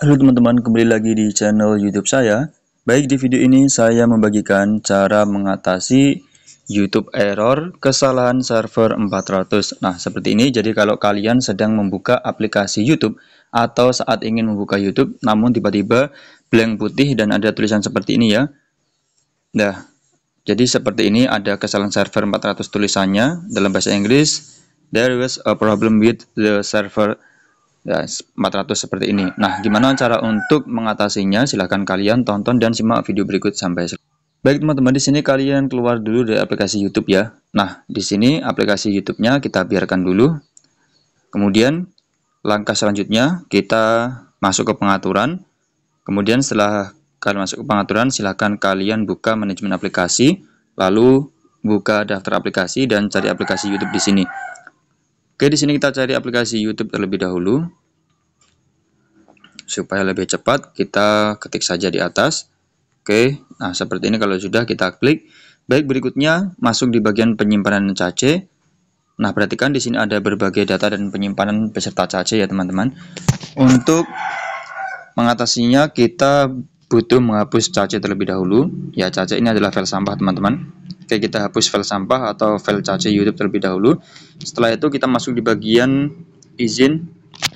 Halo teman-teman, kembali lagi di channel YouTube saya. Baik, di video ini saya membagikan cara mengatasi YouTube error kesalahan server 400. Nah, seperti ini. Jadi kalau kalian sedang membuka aplikasi YouTube atau saat ingin membuka YouTube namun tiba-tiba blank putih dan ada tulisan seperti ini ya. Nah, jadi seperti ini ada kesalahan server 400 tulisannya dalam bahasa Inggris. There was a problem with the server ya, 400 seperti ini. Nah, gimana cara untuk mengatasinya? Silahkan kalian tonton dan simak video berikut sampai selesai. Baik teman-teman, di sini kalian keluar dulu dari aplikasi YouTube ya. Nah, di sini aplikasi YouTube-nya kita biarkan dulu. Kemudian langkah selanjutnya kita masuk ke pengaturan. Kemudian setelah kalian masuk ke pengaturan, silahkan kalian buka manajemen aplikasi, lalu buka daftar aplikasi dan cari aplikasi YouTube di sini. Oke, di sini kita cari aplikasi YouTube terlebih dahulu. Supaya lebih cepat, kita ketik saja di atas. Oke, nah seperti ini kalau sudah kita klik. Baik, berikutnya masuk di bagian penyimpanan cache. Nah, perhatikan di sini ada berbagai data dan penyimpanan peserta cache ya, teman-teman. Untuk mengatasinya kita butuh menghapus cache terlebih dahulu. Ya, cache ini adalah file sampah, teman-teman. Oke, kita hapus file sampah atau file cache YouTube terlebih dahulu. Setelah itu kita masuk di bagian izin.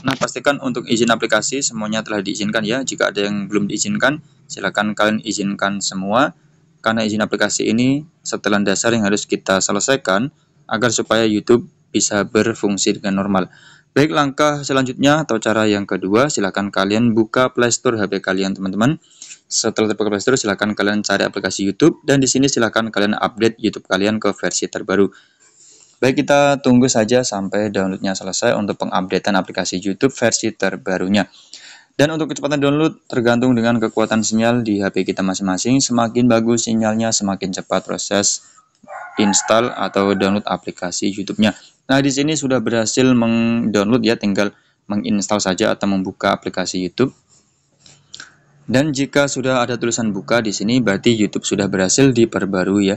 Nah, pastikan untuk izin aplikasi semuanya telah diizinkan ya. Jika ada yang belum diizinkan, silakan kalian izinkan semua. Karena izin aplikasi ini setelan dasar yang harus kita selesaikan agar supaya YouTube bisa berfungsi dengan normal. Baik, langkah selanjutnya atau cara yang kedua, silakan kalian buka Play Store HP kalian, teman-teman. Setelah terbuka Play Store, silahkan kalian cari aplikasi YouTube dan di sini silahkan kalian update YouTube kalian ke versi terbaru. Baik, kita tunggu saja sampai downloadnya selesai untuk pengupdatean aplikasi YouTube versi terbarunya. Dan untuk kecepatan download tergantung dengan kekuatan sinyal di HP kita masing-masing. Semakin bagus sinyalnya, semakin cepat proses install atau download aplikasi YouTube-nya. Nah, di sini sudah berhasil mengdownload ya, tinggal menginstal saja atau membuka aplikasi YouTube dan jika sudah ada tulisan buka di sini, berarti YouTube sudah berhasil diperbarui ya.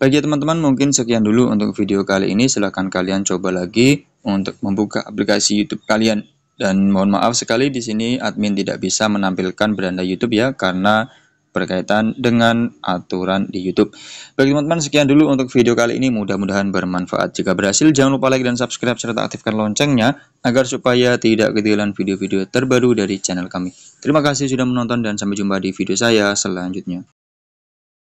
Bagi teman-teman, mungkin sekian dulu untuk video kali ini. Silahkan kalian coba lagi untuk membuka aplikasi YouTube kalian. Dan mohon maaf sekali di sini admin tidak bisa menampilkan beranda YouTube ya, karena berkaitan dengan aturan di YouTube. Bagi teman-teman, sekian dulu untuk video kali ini. Mudah-mudahan bermanfaat. Jika berhasil, jangan lupa like dan subscribe serta aktifkan loncengnya agar supaya tidak ketinggalan video-video terbaru dari channel kami. Terima kasih sudah menonton dan sampai jumpa di video saya selanjutnya.